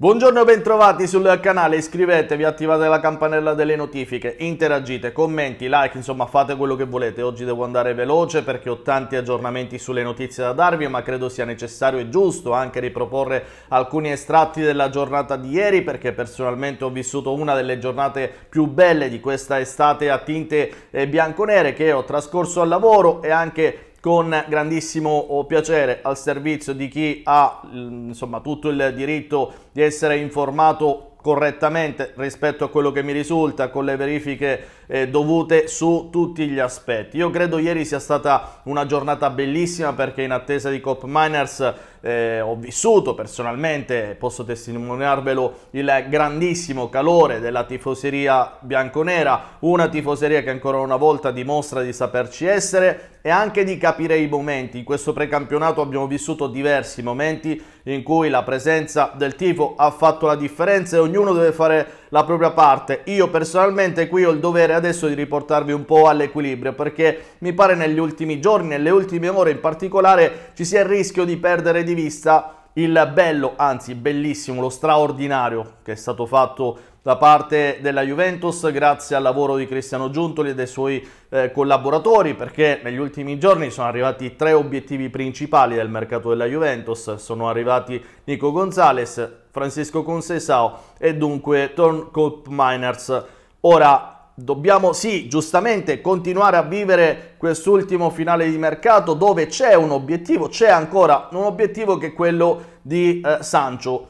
Buongiorno, e bentrovati sul canale, iscrivetevi, attivate la campanella delle notifiche, interagite, commenti, like, insomma fate quello che volete. Oggi devo andare veloce perché ho tanti aggiornamenti sulle notizie da darvi, ma credo sia necessario e giusto anche riproporre alcuni estratti della giornata di ieri perché personalmente ho vissuto una delle giornate più belle di questa estate a tinte eh, bianco-nere che ho trascorso al lavoro e anche con grandissimo oh, piacere al servizio di chi ha mm, insomma, tutto il diritto di essere informato correttamente rispetto a quello che mi risulta con le verifiche eh, dovute su tutti gli aspetti. Io credo ieri sia stata una giornata bellissima perché in attesa di Cop Miners eh, ho vissuto personalmente, posso testimoniarvelo, il grandissimo calore della tifoseria bianconera, una tifoseria che ancora una volta dimostra di saperci essere e anche di capire i momenti. In questo precampionato abbiamo vissuto diversi momenti in cui la presenza del tifo ha fatto la differenza e ognuno deve fare la propria parte. Io personalmente qui ho il dovere adesso di riportarvi un po' all'equilibrio perché mi pare negli ultimi giorni, nelle ultime ore in particolare, ci sia il rischio di perdere di vista il bello, anzi bellissimo, lo straordinario che è stato fatto da parte della Juventus grazie al lavoro di Cristiano Giuntoli e dei suoi eh, collaboratori perché negli ultimi giorni sono arrivati tre obiettivi principali del mercato della Juventus, sono arrivati Nico Gonzalez, Francisco Consesao e dunque Tornkop Miners. Ora dobbiamo sì, giustamente continuare a vivere quest'ultimo finale di mercato dove c'è un obiettivo, c'è ancora un obiettivo che è quello di eh, Sancho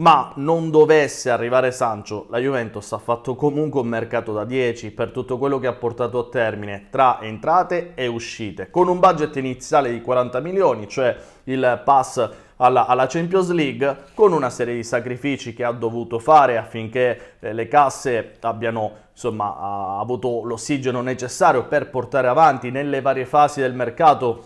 ma non dovesse arrivare Sancho, la Juventus ha fatto comunque un mercato da 10 per tutto quello che ha portato a termine tra entrate e uscite, con un budget iniziale di 40 milioni, cioè il pass alla, alla, Champions League, con una serie di sacrifici che ha dovuto fare affinché eh, le casse abbiano insomma, avuto l'ossigeno necessario per portare avanti nelle varie fasi del mercato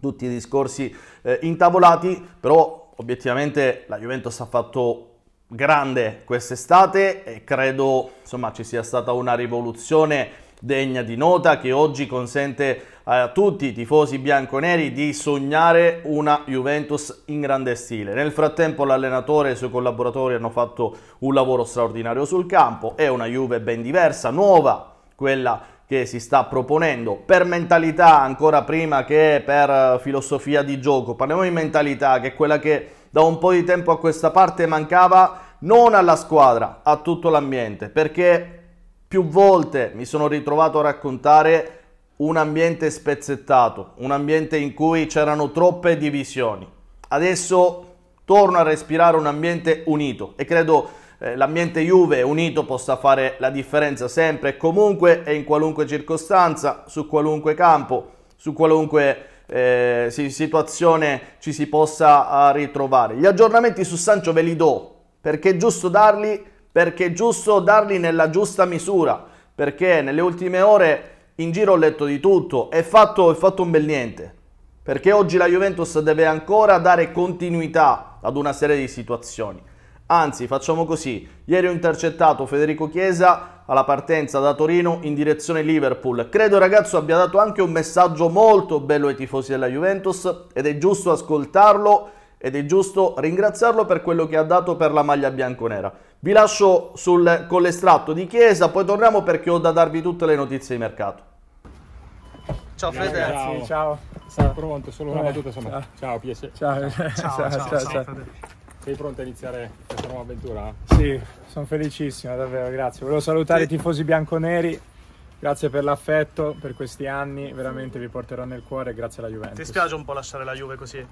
tutti i discorsi eh, intavolati, però obiettivamente la Juventus ha fatto grande quest'estate e credo insomma, ci sia stata una rivoluzione degna di nota che oggi consente eh, a tutti i tifosi bianconeri di sognare una Juventus in grande stile. Nel frattempo l'allenatore e i suoi collaboratori hanno fatto un lavoro straordinario sul campo, è una Juve ben diversa, nuova, quella che si sta proponendo per mentalità ancora prima che per eh, filosofia di gioco. Parliamo di mentalità, che è quella che da un po' di tempo a questa parte mancava non alla squadra, a tutto l'ambiente, perché più volte mi sono ritrovato a raccontare un ambiente spezzettato, un ambiente in cui c'erano troppe divisioni. Adesso torno a respirare un ambiente unito e credo eh, l'ambiente Juve unito possa fare la differenza sempre e comunque e in qualunque circostanza, su qualunque campo, su qualunque eh, situazione ci si possa ah, ritrovare. Gli aggiornamenti su Sancho ve li do perché è giusto darli, perché è giusto darli nella giusta misura, perché nelle ultime ore in giro ho letto di tutto, è fatto, è fatto un bel niente, perché oggi la Juventus deve ancora dare continuità ad una serie di situazioni. Anzi, facciamo così. Ieri ho intercettato Federico Chiesa alla partenza da Torino in direzione Liverpool. Credo ragazzo abbia dato anche un messaggio molto bello ai tifosi della Juventus ed è giusto ascoltarlo ed è giusto ringraziarlo per quello che ha dato per la maglia bianconera. Vi lascio sul, con l'estratto di Chiesa, poi torniamo perché ho da darvi tutte le notizie di mercato. Ciao Fede. Ciao. ciao. Sono pronto, solo una battuta sono. Ah. Ciao, ciao piacere. Ciao, ciao, ciao, ciao, ciao, ciao, ciao. ciao. Sei pronto a iniziare questa nuova avventura? Sì, sono felicissimo, davvero, grazie. Volevo salutare sì. i tifosi bianconeri. Grazie per l'affetto, per questi anni, veramente vi porterò nel cuore, grazie alla Juventus. Ti spiace un po' lasciare la Juve così?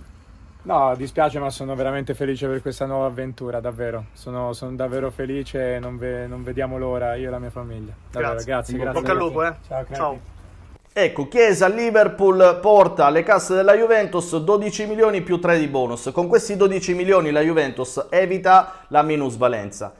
No, dispiace ma sono veramente felice per questa nuova avventura, davvero. Sono, sono davvero felice e non, ve, non, vediamo l'ora, io e la mia famiglia. Davvero, grazie, grazie. grazie. Bocca al lupo, eh. Ciao, Ciao. Ecco, Chiesa Liverpool porta alle casse della Juventus 12 milioni più 3 di bonus. Con questi 12 milioni la Juventus evita la minusvalenza.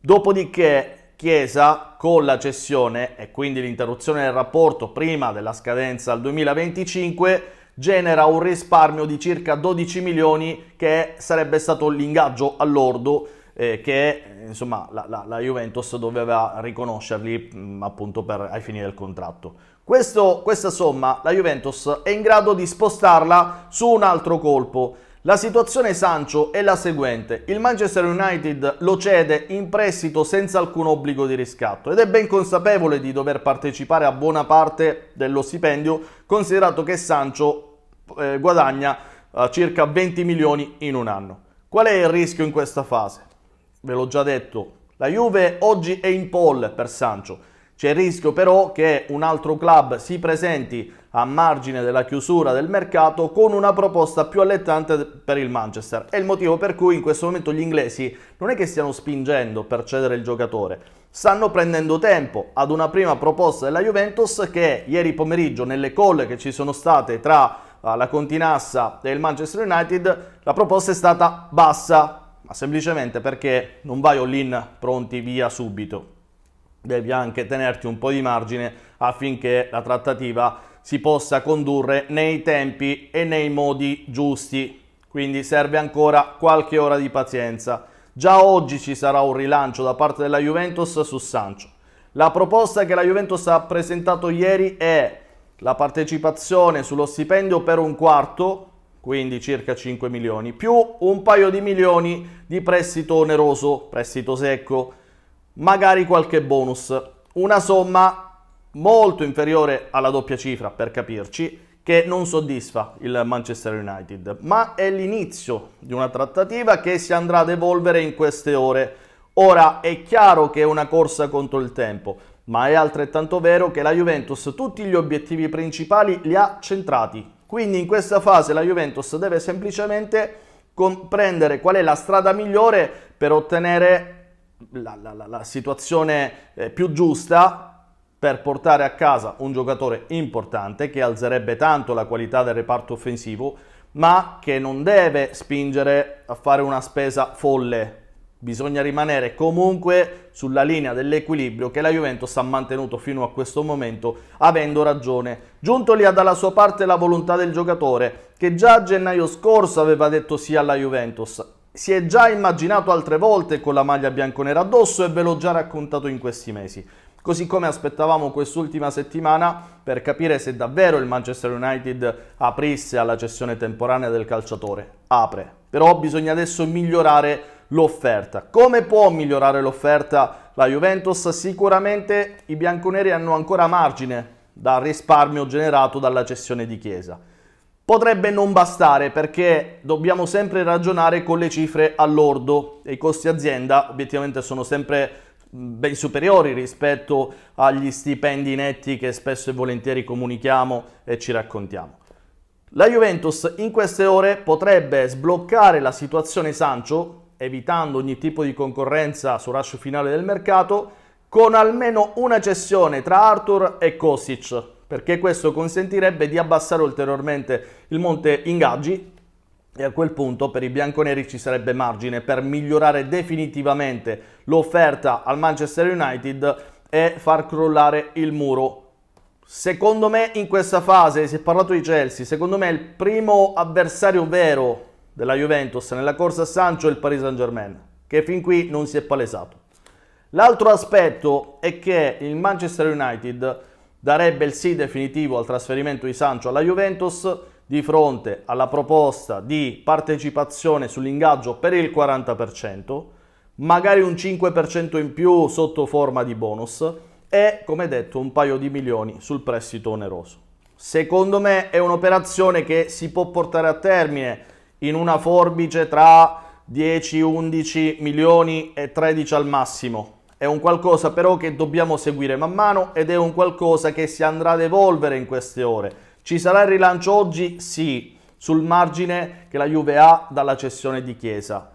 Dopodiché Chiesa con la cessione e quindi l'interruzione del rapporto prima della scadenza al 2025 genera un risparmio di circa 12 milioni che sarebbe stato l'ingaggio all'ordo eh, che insomma la, la, la, Juventus doveva riconoscerli mh, mm, appunto per, ai fini del contratto. Questo, questa somma la Juventus è in grado di spostarla su un altro colpo. La situazione Sancho è la seguente, il Manchester United lo cede in prestito senza alcun obbligo di riscatto ed è ben consapevole di dover partecipare a buona parte dello stipendio considerato che Sancho eh, guadagna eh, circa 20 milioni in un anno. Qual è il rischio in questa fase? ve l'ho già detto, la Juve oggi è in pole per Sancho. C'è il rischio però che un altro club si presenti a margine della chiusura del mercato con una proposta più allettante per il Manchester. È il motivo per cui in questo momento gli inglesi non è che stiano spingendo per cedere il giocatore, stanno prendendo tempo ad una prima proposta della Juventus che ieri pomeriggio nelle call che ci sono state tra eh, la Continassa e il Manchester United la proposta è stata bassa ma semplicemente perché non vai all-in pronti via subito. Devi anche tenerti un po' di margine affinché la trattativa si possa condurre nei tempi e nei modi giusti. Quindi serve ancora qualche ora di pazienza. Già oggi ci sarà un rilancio da parte della Juventus su Sancho. La proposta che la Juventus ha presentato ieri è la partecipazione sullo stipendio per un quarto quindi circa 5 milioni, più un paio di milioni di prestito oneroso, prestito secco, magari qualche bonus. Una somma molto inferiore alla doppia cifra, per capirci, che non soddisfa il Manchester United, ma è l'inizio di una trattativa che si andrà ad evolvere in queste ore. Ora è chiaro che è una corsa contro il tempo, ma è altrettanto vero che la Juventus tutti gli obiettivi principali li ha centrati quindi in questa fase la Juventus deve semplicemente comprendere qual è la strada migliore per ottenere la, la, la, la situazione eh, più giusta per portare a casa un giocatore importante che alzerebbe tanto la qualità del reparto offensivo, ma che non deve spingere a fare una spesa folle Bisogna rimanere comunque sulla linea dell'equilibrio che la Juventus ha mantenuto fino a questo momento, avendo ragione. Giuntoli ha dalla sua parte la volontà del giocatore, che già a gennaio scorso aveva detto sì alla Juventus. Si è già immaginato altre volte con la maglia bianconera addosso e ve l'ho già raccontato in questi mesi. Così come aspettavamo quest'ultima settimana per capire se davvero il Manchester United aprisse alla cessione temporanea del calciatore. Apre. Però bisogna adesso migliorare l'offerta. Come può migliorare l'offerta la Juventus? Sicuramente i bianconeri hanno ancora margine dal risparmio generato dalla cessione di Chiesa. Potrebbe non bastare perché dobbiamo sempre ragionare con le cifre all'ordo e i costi azienda obiettivamente sono sempre ben superiori rispetto agli stipendi netti che spesso e volentieri comunichiamo e ci raccontiamo. La Juventus in queste ore potrebbe sbloccare la situazione Sancho evitando ogni tipo di concorrenza sul rush finale del mercato, con almeno una cessione tra Arthur e Kosic, perché questo consentirebbe di abbassare ulteriormente il monte ingaggi e a quel punto per i bianconeri ci sarebbe margine per migliorare definitivamente l'offerta al Manchester United e far crollare il muro. Secondo me in questa fase si è parlato di Chelsea, secondo me il primo avversario vero della Juventus nella corsa a Sancho e il Paris Saint-Germain, che fin qui non si è palesato. L'altro aspetto è che il Manchester United darebbe il sì definitivo al trasferimento di Sancho alla Juventus di fronte alla proposta di partecipazione sull'ingaggio per il 40%, magari un 5% in più sotto forma di bonus e, come detto, un paio di milioni sul prestito oneroso. Secondo me è un'operazione che si può portare a termine in una forbice tra 10, 11 milioni e 13 al massimo. È un qualcosa però che dobbiamo seguire man mano ed è un qualcosa che si andrà ad evolvere in queste ore. Ci sarà il rilancio oggi? Sì, sul margine che la Juve ha dalla cessione di Chiesa.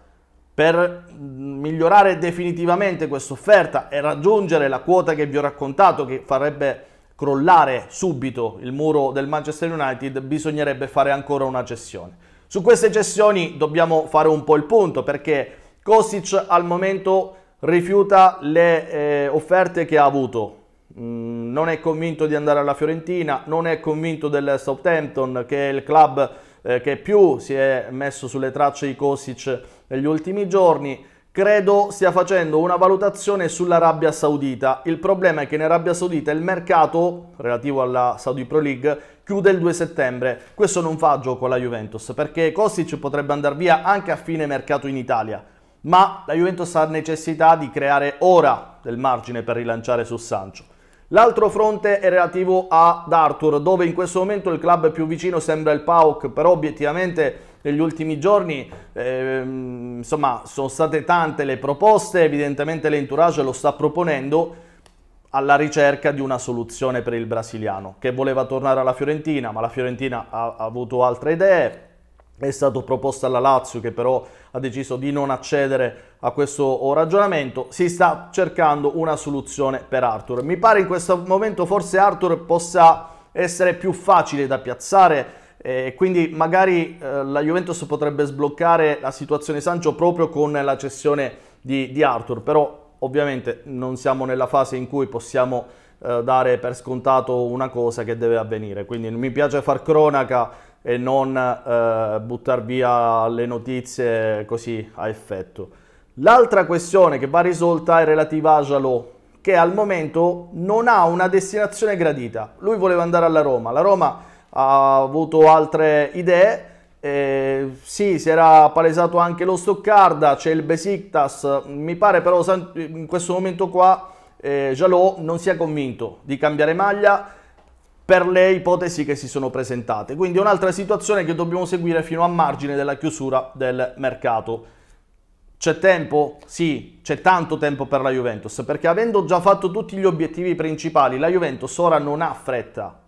Per migliorare definitivamente questa offerta e raggiungere la quota che vi ho raccontato che farebbe crollare subito il muro del Manchester United, bisognerebbe fare ancora una cessione. Su queste cessioni dobbiamo fare un po' il punto perché Kostic al momento rifiuta le eh, offerte che ha avuto. Mm, non è convinto di andare alla Fiorentina, non è convinto del Southampton che è il club eh, che più si è messo sulle tracce di Kostic negli ultimi giorni credo stia facendo una valutazione sull'Arabia Saudita. Il problema è che in Arabia Saudita il mercato relativo alla Saudi Pro League chiude il 2 settembre. Questo non fa gioco alla Juventus perché Kostic potrebbe andare via anche a fine mercato in Italia. Ma la Juventus ha necessità di creare ora del margine per rilanciare su Sancho. L'altro fronte è relativo ad Arthur, dove in questo momento il club più vicino sembra il PAOK, però obiettivamente negli ultimi giorni, ehm, insomma, sono state tante le proposte, evidentemente l'entourage lo sta proponendo alla ricerca di una soluzione per il brasiliano, che voleva tornare alla Fiorentina, ma la Fiorentina ha, ha avuto altre idee, è stato proposto alla Lazio che però ha deciso di non accedere a questo ragionamento, si sta cercando una soluzione per Arthur. Mi pare in questo momento forse Arthur possa essere più facile da piazzare e quindi magari eh, la Juventus potrebbe sbloccare la situazione Sancho proprio con la cessione di, di Arthur, però ovviamente non siamo nella fase in cui possiamo eh, dare per scontato una cosa che deve avvenire, quindi mi piace far cronaca e non eh, buttare via le notizie così a effetto. L'altra questione che va risolta è relativa a Jalò, che al momento non ha una destinazione gradita. Lui voleva andare alla Roma, la Roma ha avuto altre idee. Eh, sì, si era palesato anche lo Stoccarda, c'è il Besiktas, mi pare però in questo momento qua eh, Jalò non si è convinto di cambiare maglia per le ipotesi che si sono presentate. Quindi è un'altra situazione che dobbiamo seguire fino a margine della chiusura del mercato. C'è tempo? Sì, c'è tanto tempo per la Juventus, perché avendo già fatto tutti gli obiettivi principali, la Juventus ora non ha fretta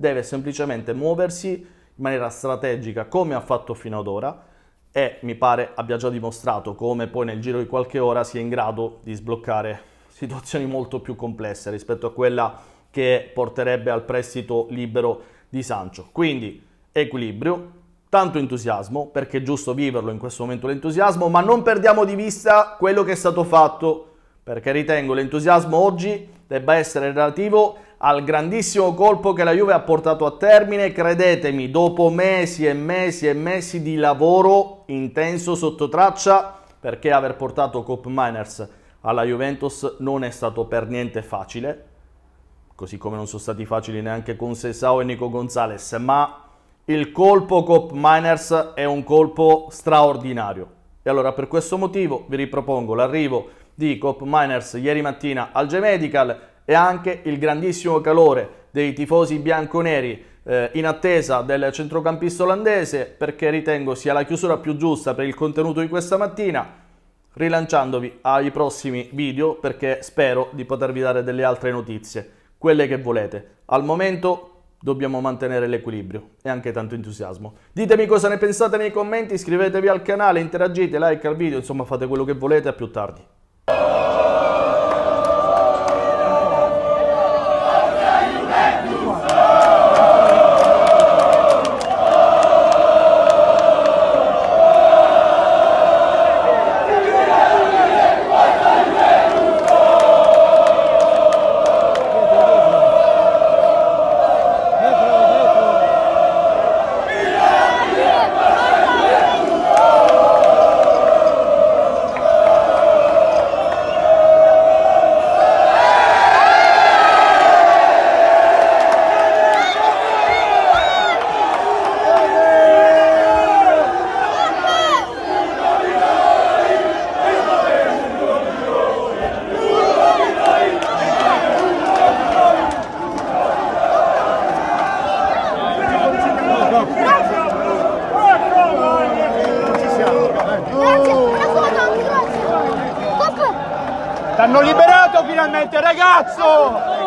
deve semplicemente muoversi in maniera strategica come ha fatto fino ad ora e mi pare abbia già dimostrato come poi nel giro di qualche ora sia in grado di sbloccare situazioni molto più complesse rispetto a quella che porterebbe al prestito libero di Sancho. Quindi equilibrio, tanto entusiasmo, perché è giusto viverlo in questo momento l'entusiasmo, ma non perdiamo di vista quello che è stato fatto, perché ritengo l'entusiasmo oggi debba essere relativo al grandissimo colpo che la Juve ha portato a termine, credetemi, dopo mesi e mesi e mesi di lavoro intenso sotto traccia, perché aver portato Cop Miners alla Juventus non è stato per niente facile, così come non sono stati facili neanche con Sessao e Nico Gonzalez, ma il colpo Cop Miners è un colpo straordinario. E allora per questo motivo vi ripropongo l'arrivo di Cop Miners ieri mattina al G-Medical, e anche il grandissimo calore dei tifosi bianconeri eh, in attesa del centrocampista olandese perché ritengo sia la chiusura più giusta per il contenuto di questa mattina rilanciandovi ai prossimi video perché spero di potervi dare delle altre notizie, quelle che volete. Al momento dobbiamo mantenere l'equilibrio e anche tanto entusiasmo. Ditemi cosa ne pensate nei commenti, iscrivetevi al canale, interagite, like al video, insomma fate quello che volete, a più tardi. T'hanno liberato finalmente, ragazzo!